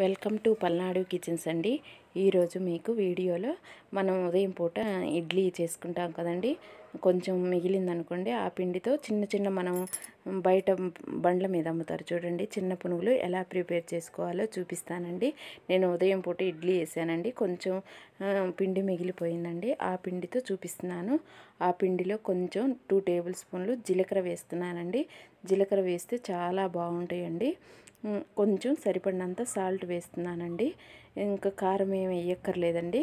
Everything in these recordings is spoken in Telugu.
వెల్కమ్ టు పల్నాడు కిచెన్స్ అండి ఈరోజు మీకు వీడియోలో మనం ఉదయం పూట ఇడ్లీ చేసుకుంటాం కదండి కొంచెం మిగిలిందనుకోండి ఆ పిండితో చిన్న చిన్న మనం బయట బండ్ల మీద అమ్ముతారు చూడండి చిన్న పునుగులు ఎలా ప్రిపేర్ చేసుకోవాలో చూపిస్తానండి నేను ఉదయం పూట ఇడ్లీ వేసానండి కొంచెం పిండి మిగిలిపోయిందండి ఆ పిండితో చూపిస్తున్నాను ఆ పిండిలో కొంచెం టూ టేబుల్ స్పూన్లు జీలకర్ర వేస్తున్నానండి జీలకర్ర వేస్తే చాలా బాగుంటాయండి కొంచెం సరిపడినంత సాల్ట్ వేస్తున్నానండి ఇంకా కారం ఏమి వేయక్కర్లేదండి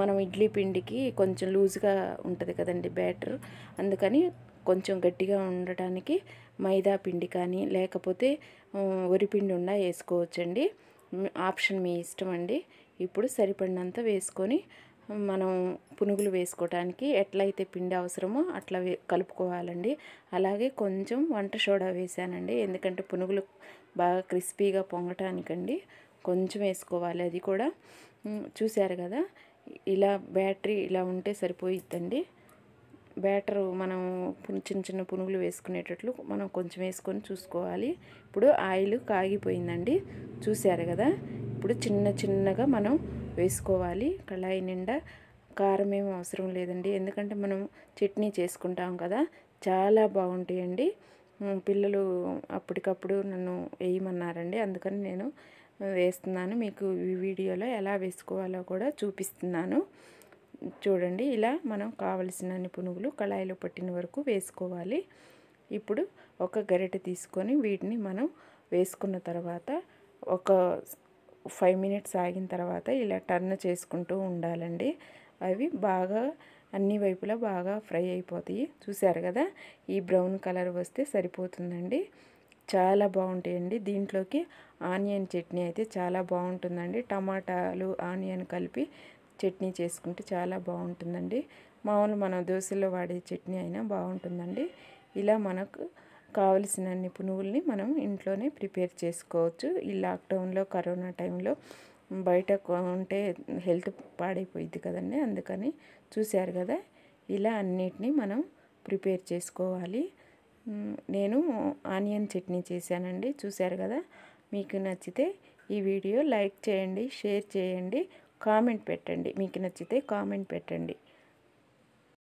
మనం ఇడ్లీ పిండికి కొంచెం లూజ్గా ఉంటుంది కదండి బ్యాటర్ అందుకని కొంచెం గట్టిగా ఉండటానికి మైదా పిండి కానీ లేకపోతే వరిపిండి ఉన్నా వేసుకోవచ్చండి ఆప్షన్ మీ ఇష్టం అండి ఇప్పుడు సరిపడినంత వేసుకొని మనం పునుగులు వేసుకోవటానికి ఎట్లయితే పిండి అవసరమో అట్లా కలుపుకోవాలండి అలాగే కొంచెం వంట సోడా వేసానండి ఎందుకంటే పునుగులు బాగా క్రిస్పీగా పొంగటానికండి కొంచెం వేసుకోవాలి అది కూడా చూశారు కదా ఇలా బ్యాటరీ ఇలా ఉంటే సరిపోయిద్దండి బ్యాటర్ మనం చిన్న చిన్న పునుగులు వేసుకునేటట్లు మనం కొంచెం వేసుకొని చూసుకోవాలి ఇప్పుడు ఆయిల్ కాగిపోయిందండి చూశారు కదా ఇప్పుడు చిన్న చిన్నగా మనం వేసుకోవాలి కళాయి నిండా కారం ఏమి అవసరం లేదండి ఎందుకంటే మనం చట్నీ చేసుకుంటాం కదా చాలా బాగుంటాయండి పిల్లలు అప్పటికప్పుడు నన్ను వేయమన్నారండి అందుకని నేను వేస్తున్నాను మీకు ఈ వీడియోలో ఎలా వేసుకోవాలో కూడా చూపిస్తున్నాను చూడండి ఇలా మనం అన్ని పునుగులు కళాయిలో పట్టిన వరకు వేసుకోవాలి ఇప్పుడు ఒక గరిటె తీసుకొని వీటిని మనం వేసుకున్న తర్వాత ఒక ఫైవ్ మినిట్స్ ఆగిన తర్వాత ఇలా టర్న్ చేసుకుంటూ ఉండాలండి అవి బాగా అన్ని వైపులా బాగా ఫ్రై అయిపోతాయి చూశారు కదా ఈ బ్రౌన్ కలర్ వస్తే సరిపోతుందండి చాలా బాగుంటాయండి దీంట్లోకి ఆనియన్ చట్నీ అయితే చాలా బాగుంటుందండి టమాటాలు ఆనియన్ కలిపి చట్నీ చేసుకుంటే చాలా బాగుంటుందండి మామూలు మనం దోశలో వాడే చట్నీ అయినా బాగుంటుందండి ఇలా మనకు కావలసిన పునుగుల్ని మనం ఇంట్లోనే ప్రిపేర్ చేసుకోవచ్చు ఈ లాక్డౌన్లో కరోనా టైంలో బయట ఉంటే హెల్త్ పాడైపోయింది కదండి అందుకని చూశారు కదా ఇలా అన్నిటినీ మనం ప్రిపేర్ చేసుకోవాలి నేను ఆనియన్ చట్నీ చేశానండి చూశారు కదా మీకు నచ్చితే ఈ వీడియో లైక్ చేయండి షేర్ చేయండి కామెంట్ పెట్టండి మీకు నచ్చితే కామెంట్ పెట్టండి